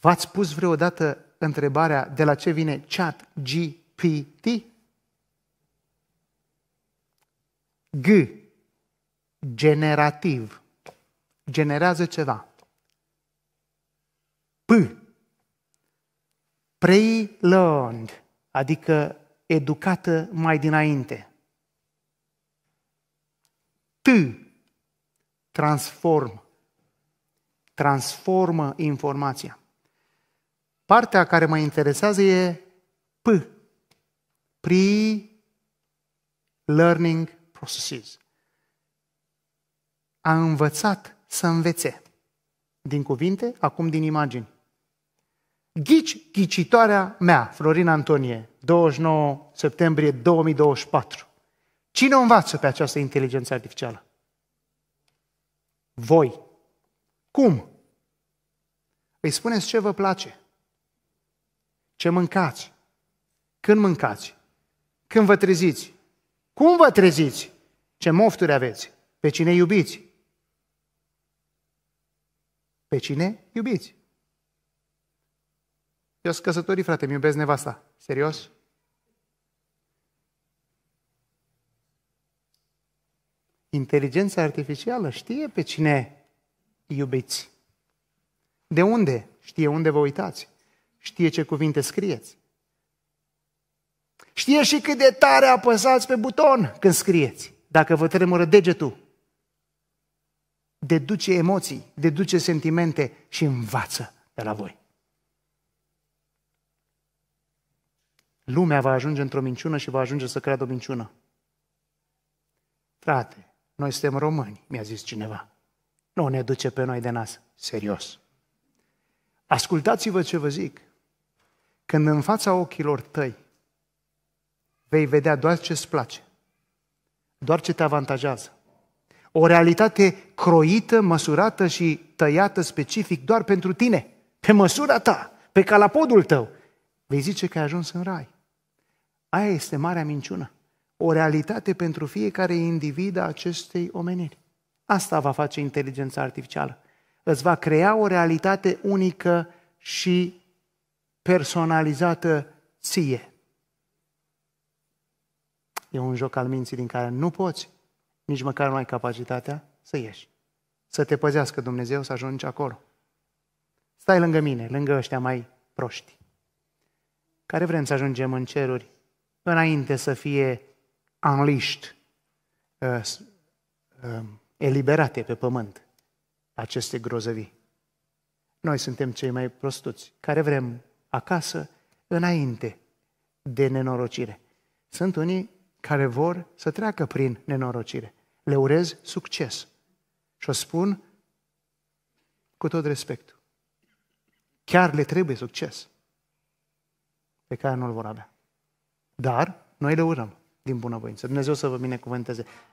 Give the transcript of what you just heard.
V-ați pus vreodată întrebarea de la ce vine chat GPT? G. Generativ. Generează ceva. P. Pre-learned, adică educată mai dinainte. T. Transform. Transformă informația. Partea care mă interesează e P. Pre-learning processes. A învățat să învețe. Din cuvinte, acum din imagini. Ghici, ghicitoarea mea, Florina Antonie, 29 septembrie 2024. Cine o învață pe această inteligență artificială? Voi. Cum? Îi spuneți ce vă place. Ce mâncați? Când mâncați? Când vă treziți? Cum vă treziți? Ce mofturi aveți? Pe cine iubiți? Pe cine iubiți? Eu sunt căsătorit, frate, mi iubesc nevasta. Serios? Inteligența artificială știe pe cine iubiți. De unde? Știe unde vă uitați știe ce cuvinte scrieți. Știe și cât de tare apăsați pe buton când scrieți, dacă vă tremură degetul. Deduce emoții, deduce sentimente și învață de la voi. Lumea va ajunge într-o minciună și va ajunge să creadă o minciună. Frate, noi suntem români, mi-a zis cineva. Nu ne duce pe noi de nas. Serios. Ascultați-vă ce vă zic. Când în fața ochilor tăi vei vedea doar ce îți place, doar ce te avantajează, o realitate croită, măsurată și tăiată specific doar pentru tine, pe măsura ta, pe calapodul tău, vei zice că ai ajuns în rai. Aia este marea minciună. O realitate pentru fiecare individ a acestei omeniri. Asta va face inteligența artificială. Îți va crea o realitate unică și personalizată ție. E un joc al minții din care nu poți, nici măcar nu ai capacitatea să ieși. Să te păzească Dumnezeu să ajungi acolo. Stai lângă mine, lângă ăștia mai proști, care vrem să ajungem în ceruri înainte să fie unleashed, uh, uh, eliberate pe pământ aceste grozăvii. Noi suntem cei mai prostuți, care vrem acasă înainte de nenorocire. Sunt unii care vor să treacă prin nenorocire. Le urez succes. Și o spun cu tot respectul. Chiar le trebuie succes pe care nu-l vor avea. Dar noi le urăm din bunăvoință. Dumnezeu să vă binecuvânteze.